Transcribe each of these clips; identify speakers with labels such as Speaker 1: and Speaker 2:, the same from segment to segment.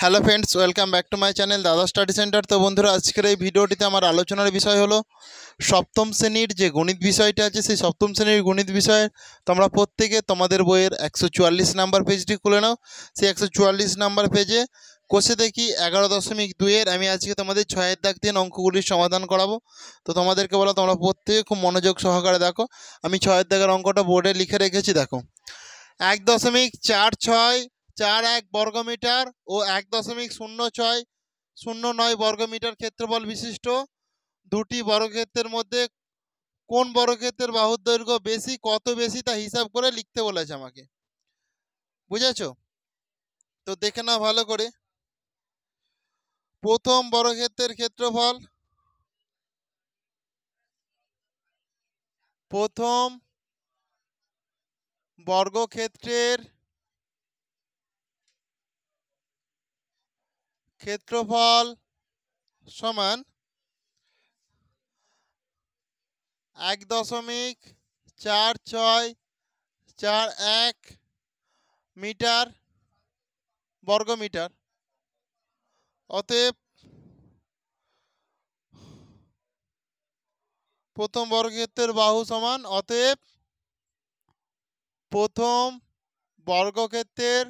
Speaker 1: hello friends welcome back to my channel Dada study centre তো বন্ধুরা আজকের এই ভিডিওটিতে আমার আলোচনার বিষয় হলো সপ্তম শ্রেণীর যে গণিত বিষয়টা আছে সেই সপ্তম শ্রেণীর গণিত বিষয়ে তোমরা প্রত্যেকে তোমাদের বইয়ের একশো চুয়াল্লিশ নাম্বার পেজটি খুলে নাও সেই একশো চুয়াল্লিশ নাম্বার পেজে কষে দেখি এগারো দশমিক দুইয়ের আমি আজকে তোমাদের ছয়ের দাগ দিয়ে অঙ্কগুলির সমাধান করাবো তো তোমাদেরকে বলো তোমরা প্রত্যেকে খুব মনোযোগ সহকারে দেখো আমি ছয়ের দাগের অঙ্কটা বোর্ডে লিখে রেখেছি দেখো এক দশমিক চার ছয় চার এক বর্গমিটার ও এক দশমিক শূন্য ছয় শূন্য নয় বর্গমিটার ক্ষেত্রফল বিশিষ্ট দুটি বর্গক্ষেত্রের মধ্যে কোন বর্গক্ষেত্রের বাহুর দৈর্ঘ্য বেশি কত বেশি তা হিসাব করে লিখতে বলেছে আমাকে বুঝেছ তো দেখে নাও ভালো করে প্রথম বর্গক্ষেত্রের ক্ষেত্রফল প্রথম বর্গক্ষেত্রের ক্ষেত্রফল সমান এক দশমিক চার ছয় চার এক মিটার বর্গ মিটার অতএব প্রথম বর্গক্ষেত্রের বাহু সমান অতএব প্রথম বর্গক্ষেত্রের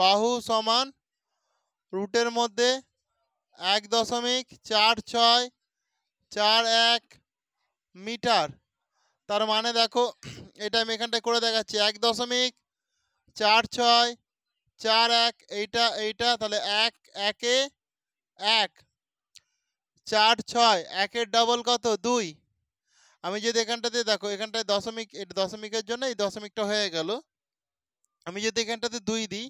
Speaker 1: বাহু সমান রুটের মধ্যে এক দশমিক চার ছয় চার এক মিটার তার মানে দেখো এটা আমি এখানটায় করে দেখাচ্ছি এক দশমিক চার ছয় চার এক এইটা এইটা তাহলে এক একে এক চার ছয় একের ডবল কত দুই আমি যদি এখানটাতে দেখো এখানটায় দশমিক দশমিকের জন্য এই দশমিকটা হয়ে গেল আমি যদি এখানটাতে দুই দিই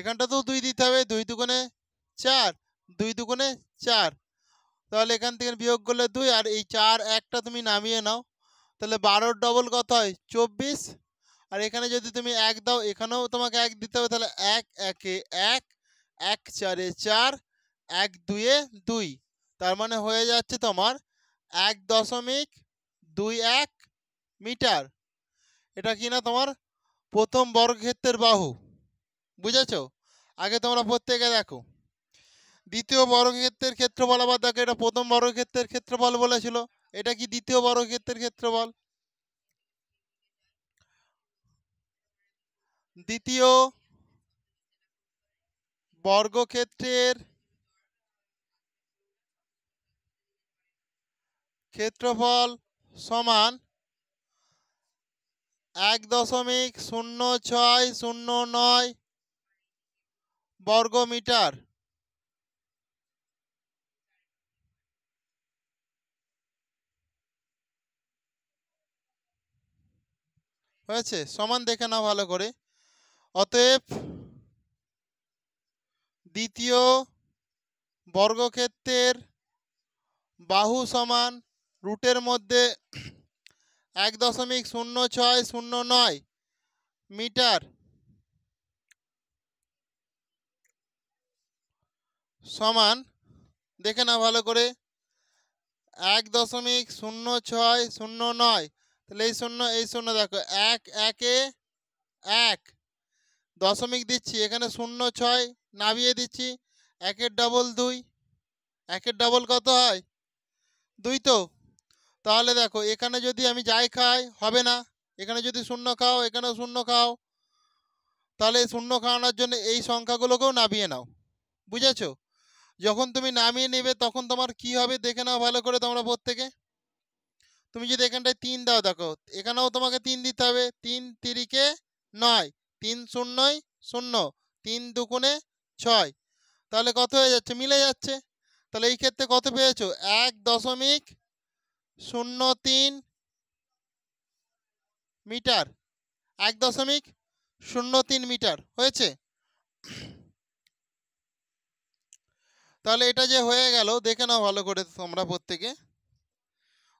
Speaker 1: এখানটাতেও দুই দিতে হবে দুই দুগুণে চার দুই দুগুণে চার তাহলে এখান থেকে বিয়োগ করলে দুই আর এই চার একটা তুমি নামিয়ে নাও তাহলে বারোর ডবল কত হয় চব্বিশ আর এখানে যদি তুমি এক দাও এখানেও তোমাকে এক দিতে হবে তাহলে এক একে এক এক চারে চার এক দুয়ে দুই তার মানে হয়ে যাচ্ছে তোমার এক দশমিক দুই এক মিটার এটা কি না তোমার প্রথম বর্গক্ষেত্রের বাহু বুঝেছ আগে তোমরা প্রত্যেকে দেখো দ্বিতীয় বর্গক্ষেত্রের ক্ষেত্রফল আবার দেখো এটা প্রথম বর্গক্ষেত্রের ক্ষেত্রফল বলেছিল এটা কি দ্বিতীয় বর্গক্ষেত্রের ক্ষেত্রফল দ্বিতীয় বর্গক্ষেত্রের ক্ষেত্রফল সমান এক দশমিক শূন্য ছয় শূন্য নয় বর্গমিটার হয়েছে সমান দেখে নাও ভালো করে অতএব দ্বিতীয় বর্গক্ষেত্রের বাহু সমান রুটের মধ্যে এক দশমিক শূন্য ছয় শূন্য নয় মিটার সমান দেখে না ভালো করে এক দশমিক শূন্য ছয় শূন্য নয় তাহলে এই শূন্য এই শূন্য দেখো এক একে এক দশমিক দিচ্ছি এখানে শূন্য ছয় নামিয়ে দিচ্ছি একের ডবল দুই একের ডবল কত হয় দুই তো তাহলে দেখো এখানে যদি আমি যাই খাই হবে না এখানে যদি শূন্য খাও এখানেও শূন্য খাও তাহলে শূন্য খাওয়ানোর জন্য এই সংখ্যাগুলোকেও নামিয়ে নাও বুঝেছো যখন তুমি নামিয়ে নেবে তখন তোমার কি হবে দেখে নাও ভালো করে তোমরা প্রত্যেকে তুমি যদি এখানটায় তিন দাও দেখো এখানেও তোমাকে তিন দিতে হবে তিন তিরিকে নয় তিন শূন্যই শূন্য তিন দুকুনে ছয় তাহলে কত হয়ে যাচ্ছে মিলে যাচ্ছে তাহলে এই ক্ষেত্রে কত পেয়েছো এক দশমিক শূন্য তিন মিটার এক দশমিক শূন্য তিন মিটার হয়েছে তাহলে এটা যে হয়ে গেল দেখে নাও ভালো করে তোমরা প্রত্যেকে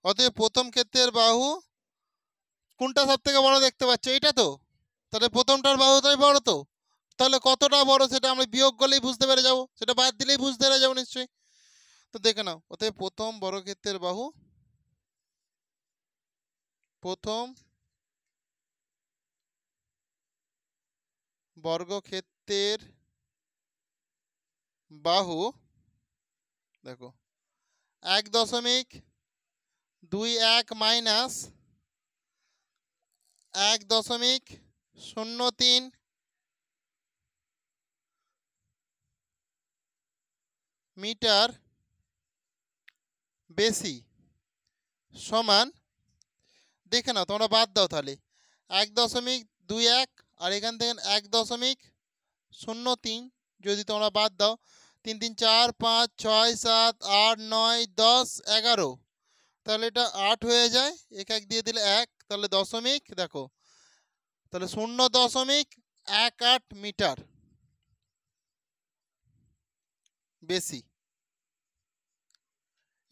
Speaker 1: অতএব প্রথম ক্ষেত্রের বাহু কোনটা সব থেকে বড় দেখতে পাচ্ছ এটা তো তাহলে প্রথমটার বাহুটাই বড় তো তাহলে কতটা বড় সেটা আমরা বিয়োগ করলেই বুঝতে পেরে যাব সেটা বাদ দিলেই বুঝতে পেরে যাবো নিশ্চয়ই তো দেখে নাও অতএব প্রথম বড় ক্ষেত্রের বাহু প্রথম বর্গক্ষেত্রের বাহু দেখো এক দশমিক দুই এক মাইনাস এক দশমিক শূন্য তিন মিটার বেশি সমান দেখে নাও তোমরা বাদ দাও তাহলে এক দশমিক দুই এক আর এখান থেকে এক দশমিক শূন্য তিন যদি তোমরা বাদ দাও তিন তিন চার পাঁচ ছয় সাত আট নয় দশ এগারো তাহলে এটা আট হয়ে যায় এক এক দিয়ে দিলে এক তাহলে দশমিক দেখো তাহলে শূন্য দশমিক এক আট মিটার বেশি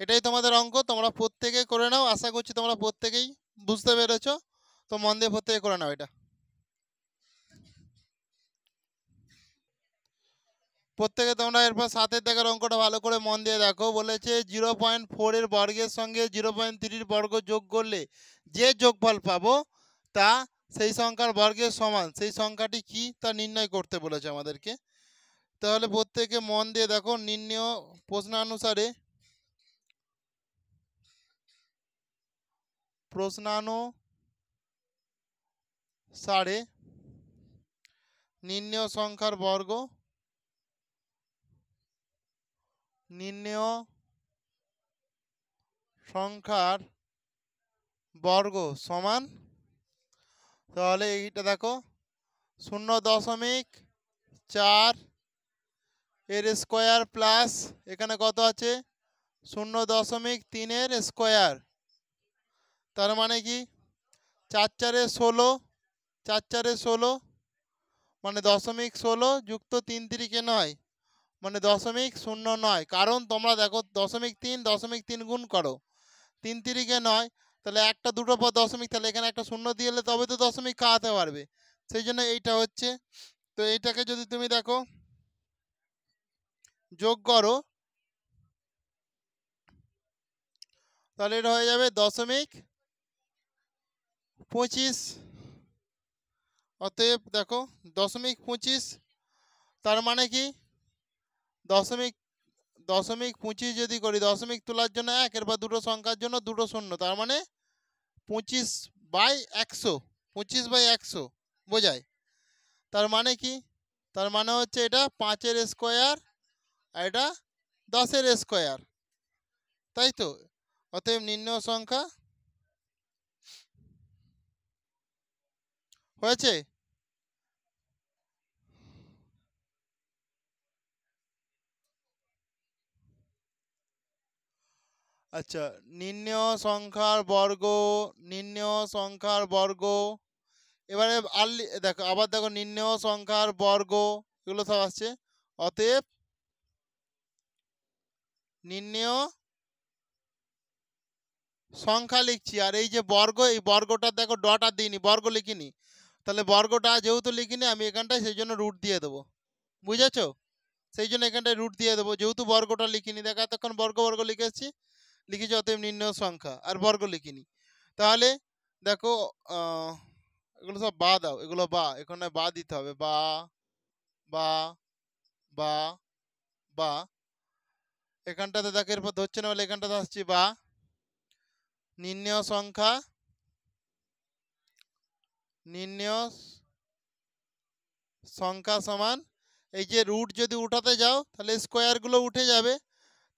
Speaker 1: এটাই তোমাদের অঙ্ক তোমরা প্রত্যেকে করে নাও আশা করছি তোমরা প্রত্যেকেই বুঝতে পেরেছ তো মন দিয়ে প্রত্যেকে করে নাও এটা প্রত্যেকে তোমরা এরপর সাতের দেখার অঙ্কটা ভালো করে মন দিয়ে দেখো বলেছে জিরো পয়েন্ট ফোরের বর্গের সঙ্গে জিরো পয়েন্ট থ্রির বর্গ যোগ করলে যে যোগফল পাবো তা সেই সংখ্যার বর্গের সমান সেই সংখ্যাটি কি তা নির্ণয় করতে বলেছে আমাদেরকে তাহলে প্রত্যেকে মন দিয়ে দেখো নির্ণয় প্রশ্নানুসারে প্রশ্নানুসারে নির্ণয় সংখ্যার বর্গ নির্ণেয় সংখ্যার বর্গ সমান তাহলে এইটা দেখো শূন্য দশমিক চার এর স্কোয়ার প্লাস এখানে কত আছে শূন্য দশমিক তিনের স্কোয়ার তার মানে কি চার চারে ষোলো চার চারে ষোলো মানে দশমিক ষোলো যুক্ত তিন তিরিকে নয় মানে দশমিক শূন্য নয় কারণ তোমরা দেখো দশমিক তিন দশমিক তিন গুণ করো তিন তিরিকে নয় তাহলে একটা দুটো পর দশমিক তাহলে এখানে একটা শূন্য দিয়ে এলে তবে তো দশমিক খাওয়াতে পারবে সেই জন্য এইটা হচ্ছে তো এইটাকে যদি তুমি দেখো যোগ করো তাহলে এটা হয়ে যাবে দশমিক পঁচিশ অতএব দেখো দশমিক পঁচিশ তার মানে কি দশমিক দশমিক পঁচিশ যদি করি দশমিক তোলার জন্য একের বা দুটো সংখ্যার জন্য দুটো শূন্য তার মানে পঁচিশ বাই একশো পঁচিশ বাই একশো বোঝায় তার মানে কি তার মানে হচ্ছে এটা পাঁচের স্কোয়ার আর এটা দশের স্কোয়ার তাই তো অতএব নিম্ন সংখ্যা হয়েছে আচ্ছা নির্ণয় সংখ্যার বর্গ নির্ণয় সংখ্যার বর্গ এবারে আর্লি দেখো আবার দেখো নির্ণয় সংখ্যার বর্গ এগুলো সব আসছে অতএব নির্ণয় সংখ্যা লিখছি আর এই যে বর্গ এই বর্গটা দেখো ডট আর দিইনি বর্গ লিখিনি তাহলে বর্গটা যেহেতু লিখিনি আমি এখানটায় সেই জন্য রুট দিয়ে দেবো বুঝেছ সেই জন্য এখানটায় রুট দিয়ে দেবো যেহেতু বর্গটা লিখিনি দেখা এতক্ষণ বর্গ বর্গ লিখেছি লিখেছি অতএব নির্ণয় সংখ্যা আর বর্গ লিখিনি তাহলে দেখো এগুলো সব বা দাও এগুলো বা এখানে বা দিতে হবে বা বা বা বা এখানটাতে দেখো এরপর ধরছে না বলে এখানটাতে আসছি বা নির্ণয় সংখ্যা নির্ণয় সংখ্যা সমান এই যে রুট যদি উঠাতে যাও তাহলে স্কোয়ারগুলো উঠে যাবে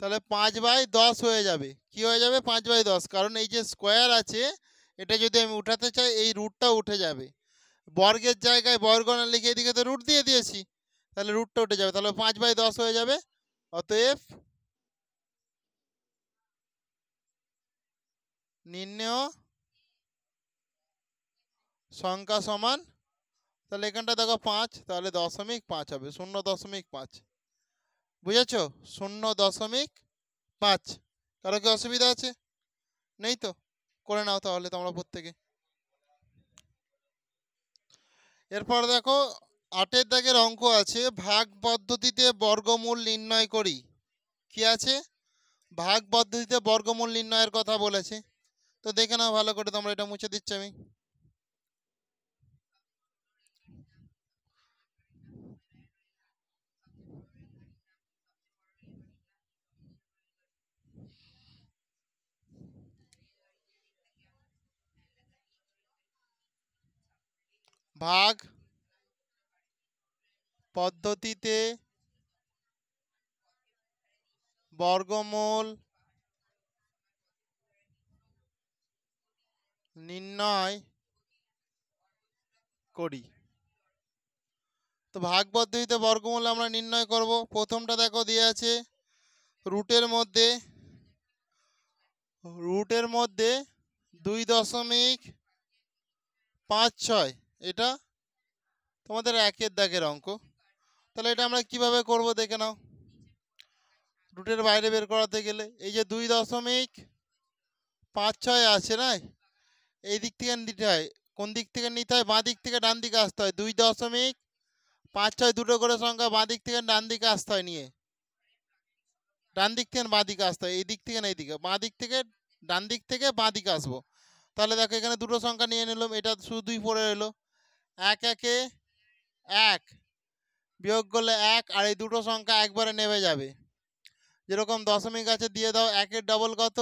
Speaker 1: তাহলে পাঁচ বাই দশ হয়ে যাবে কি হয়ে যাবে পাঁচ বাই দশ কারণ এই যে স্কোয়ার আছে এটা যদি আমি উঠাতে চাই এই রুটটা উঠে যাবে বর্গের জায়গায় বর্গ না লিখে এদিকে তো রুট দিয়ে দিয়েছি তাহলে রুটটা উঠে যাবে তাহলে পাঁচ বাই দশ হয়ে যাবে অতএব নির্ণেয় সংখ্যা সমান তাহলে এখানটা দেখো পাঁচ তাহলে দশমিক পাঁচ হবে শূন্য দশমিক পাঁচ বুঝেছ শূন্য দশমিক পাঁচ কারো কি অসুবিধা আছে নেই তো করে নাও তাহলে তোমরা প্রত্যেকে এরপর দেখো আটের দাগের অঙ্ক আছে ভাগ পদ্ধতিতে বর্গমূল নির্ণয় করি কি আছে ভাগ পদ্ধতিতে বর্গমূল নির্ণয়ের কথা বলেছে তো দেখে নাও ভালো করে তোমরা এটা মুছে দিচ্ছি আমি ভাগ পদ্ধতিতে বর্গমূল নির্ণয় করি তো ভাগ পদ্ধতিতে বর্গমূল আমরা নির্ণয় করব প্রথমটা দেখো দিয়ে আছে রুটের মধ্যে রুটের মধ্যে দুই দশমিক পাঁচ ছয় এটা তোমাদের একের দাগের অঙ্ক তাহলে এটা আমরা কিভাবে করব দেখে নাও রুটের বাইরে বের করাতে গেলে এই যে দুই দশমিক পাঁচ ছয় আছে না এই দিক থেকে নিতে হয় কোন দিক থেকে নিতে হয় বাঁ দিক থেকে ডান দিকে আসতে হয় দুই দশমিক পাঁচ ছয় দুটো করে সংখ্যা বাঁ দিক থেকে ডান দিকে আসতে হয় নিয়ে ডান দিক থেকে বাঁ দিকে আসতে হয় এই দিক থেকে না এই দিকে বাঁ দিক থেকে ডান দিক থেকে বাঁ দিকে আসবো তাহলে দেখো এখানে দুটো সংখ্যা নিয়ে নিলাম এটা শুধু দুই পড়ে এলো এক একে এক বিয়োগ করলে এক আর এই দুটো সংখ্যা একবারে নেমে যাবে যেরকম দশমিক আছে দিয়ে দাও একের ডবল কত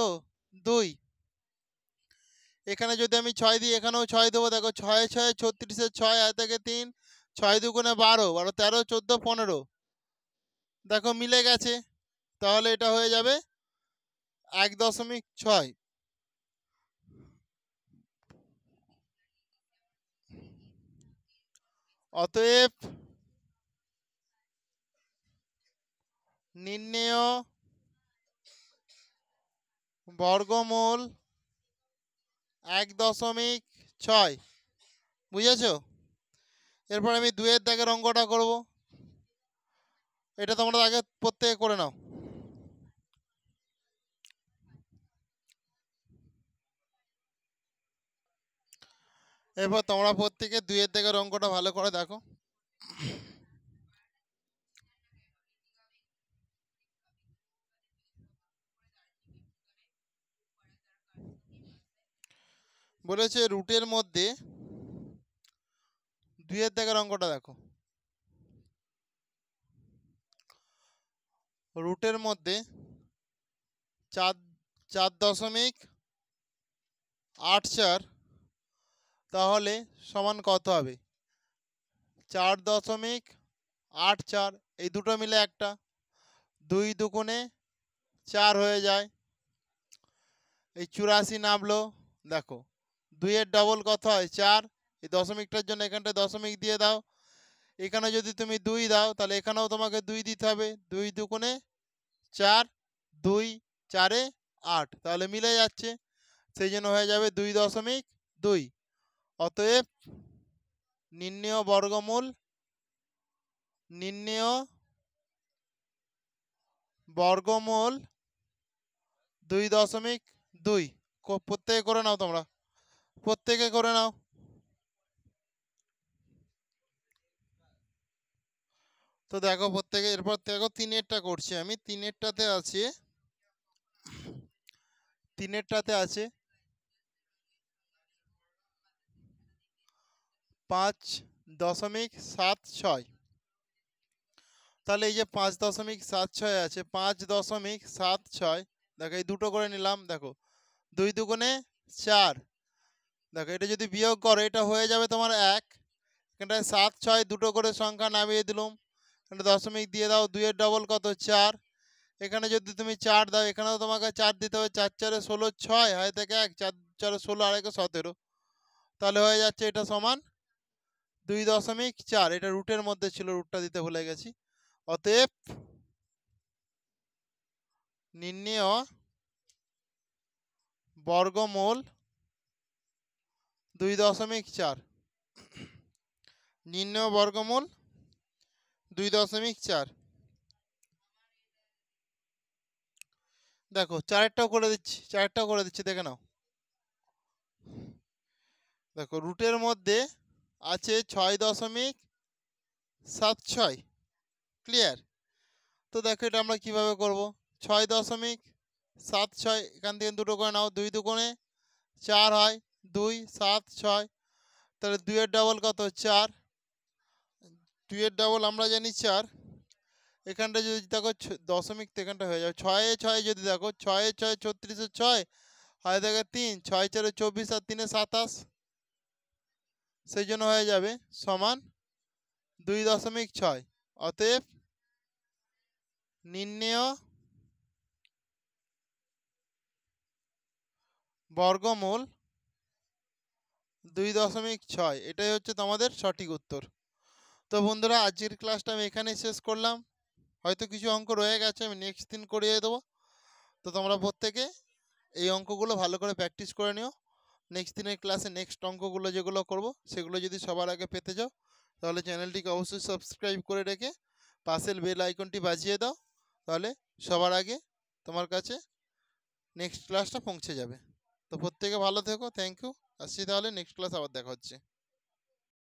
Speaker 1: দুই এখানে যদি আমি ছয় দিই এখানেও ছয় দেবো দেখো ছয় ছয় ছত্রিশের ছয় আর থেকে তিন ছয় দুগুণে বারো বারো তেরো চোদ্দো পনেরো দেখো মিলে গেছে তাহলে এটা হয়ে যাবে এক দশমিক ছয় অতএব নির্ণেয় বর্গমূল এক দশমিক ছয় বুঝেছ এরপর আমি দুয়ের দাগের অঙ্কটা করব এটা তোমরা আগে প্রত্যেকে করে নাও এরপর তোমরা প্রত্যেকে দুইয়ের থেকে অঙ্কটা ভালো করে দেখো বলেছে রুটের মধ্যে দুইয়ের থেকে অঙ্কটা দেখো রুটের মধ্যে চার চার দশমিক আট চার তাহলে সমান কত হবে চার দশমিক আট চার এই দুটো মিলে একটা দুই দুগুণে চার হয়ে যায় এই চুরাশি নামলো দেখো দুইয়ের ডবল কত হয় চার এই দশমিকটার জন্য এখানটা দশমিক দিয়ে দাও এখানে যদি তুমি দুই দাও তাহলে এখানেও তোমাকে দুই দিতে হবে দুই দুগুণে চার দুই চারে আট তাহলে মিলে যাচ্ছে সেই জন্য হয়ে যাবে দুই দশমিক দুই অতএব নির্ণেয় বর্গমূল নির্ণেয় বর্গমূল দুই দশমিক দুই প্রত্যেকে করে নাও তোমরা প্রত্যেকে করে নাও তো দেখো প্রত্যেকে এরপর দেখো তিনেরটা করছি আমি তিনেরটাতে আছে তিনেরটাতে আছে পাঁচ দশমিক সাত ছয় তাহলে এই যে পাঁচ দশমিক সাত ছয় আছে পাঁচ দশমিক সাত ছয় দেখো এই দুটো করে নিলাম দেখো দুই দুগুণে চার দেখো এটা যদি বিয়োগ করো এটা হয়ে যাবে তোমার এক এখানটায় সাত ছয় দুটো করে সংখ্যা নামিয়ে দিলুম এখানে দশমিক দিয়ে দাও দুইয়ের ডবল কত চার এখানে যদি তুমি চার দাও এখানেও তোমাকে চার দিতে হবে চার চারে ষোলো ছয় হয় থেকে এক চার চারে ষোলো আড়াইকে সতেরো তাহলে হয়ে যাচ্ছে এটা সমান দুই দশমিক চার এটা রুটের মধ্যে ছিল রুটটা দিতে ভুলে গেছি অতএব নির্ণেয় বর্গমূল দুই দশমিক চার নির্ণয় বর্গমূল দুই দশমিক চার দেখো চারেরটাও করে দিচ্ছি চারেরটাও করে দিচ্ছি দেখে নাও দেখো রুটের মধ্যে আছে ছয় দশমিক সাত ছয় ক্লিয়ার তো দেখো এটা আমরা কীভাবে করব ছয় দশমিক সাত ছয় এখান থেকে দুটো করে নাও দুই দুকোণে চার হয় দুই সাত ছয় তাহলে দুইয়ের ডাবল কত চার দুইয়ের ডাবল আমরা জানি চার এখানটা যদি দেখো দশমিক তো এখানটা হয়ে যাবে ছয়ে ছয় যদি দেখো ছয়ে ছয় ছত্রিশে ছয় হয় দেখো তিন ছয় চারে চব্বিশ আর তিনে সাতাশ সেই জন্য হয়ে যাবে সমান দুই দশমিক ছয় অতএব নির্ণেয় বর্গমূল দুই দশমিক ছয় এটাই হচ্ছে তোমাদের সঠিক উত্তর তো বন্ধুরা আজকের ক্লাসটা আমি এখানেই শেষ করলাম হয়তো কিছু অঙ্ক রয়ে গেছে আমি নেক্সট দিন করিয়ে দেবো তো তোমরা প্রত্যেকে এই অঙ্কগুলো ভালো করে প্র্যাকটিস করে নিও নেক্সট দিনের ক্লাসে নেক্সট অঙ্কগুলো যেগুলো করব সেগুলো যদি সবার আগে পেতে যাও তাহলে চ্যানেলটিকে অবশ্যই সাবস্ক্রাইব করে রেখে পাশের বেল আইকনটি বাজিয়ে দাও তাহলে সবার আগে তোমার কাছে নেক্সট ক্লাসটা পৌঁছে যাবে তো প্রত্যেকে ভালো থেকো থ্যাংক ইউ আসছি তাহলে নেক্সট ক্লাস আবার দেখা হচ্ছে